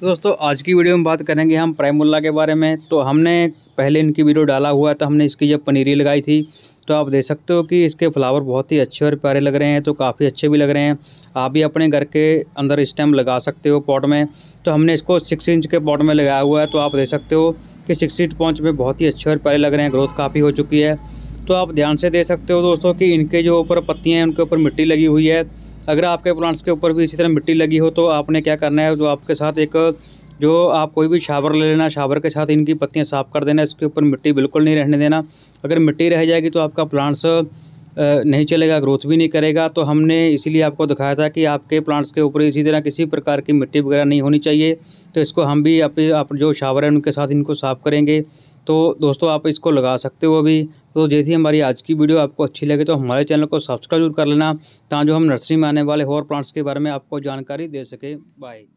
तो दोस्तों आज की वीडियो में बात करेंगे हम प्राइमुल्ला के बारे में तो हमने पहले इनकी वीडियो डाला हुआ है तो हमने इसकी जब पनीरी लगाई थी तो आप देख सकते हो कि इसके फ्लावर बहुत ही अच्छे और प्यारे लग रहे हैं तो काफ़ी अच्छे भी लग रहे हैं आप भी अपने घर के अंदर इस टाइम लगा सकते हो पॉट में तो हमने इसको सिक्स इंच के पॉट में लगाया हुआ है तो आप देख सकते हो कि सिक्स इंच पॉन्च में बहुत ही अच्छे और प्यारे लग रहे हैं ग्रोथ काफ़ी हो चुकी है तो आप ध्यान से देख सकते हो दोस्तों कि इनके जो ऊपर पत्तियाँ हैं उनके ऊपर मिट्टी लगी हुई है अगर आपके प्लांट्स के ऊपर भी इसी तरह मिट्टी लगी हो तो आपने क्या करना है जो आपके साथ एक जो आप कोई भी शावर ले लेना शावर के साथ इनकी पत्तियाँ साफ़ कर देना इसके ऊपर मिट्टी बिल्कुल नहीं रहने देना अगर मिट्टी रह जाएगी तो आपका प्लांट्स नहीं चलेगा ग्रोथ भी नहीं करेगा तो हमने इसीलिए आपको दिखाया था कि आपके प्लांट्स के ऊपर इसी तरह किसी प्रकार की मिट्टी वगैरह नहीं होनी चाहिए तो इसको हम भी आप, आप जो शावर है उनके साथ इनको साफ़ करेंगे तो दोस्तों आप इसको लगा सकते हो अभी तो जैसे हमारी आज की वीडियो आपको अच्छी लगे तो हमारे चैनल को सब्सक्राइब जरूर कर लेना ताकि हम नर्सरी में आने वाले और प्लांट्स के बारे में आपको जानकारी दे सके बाय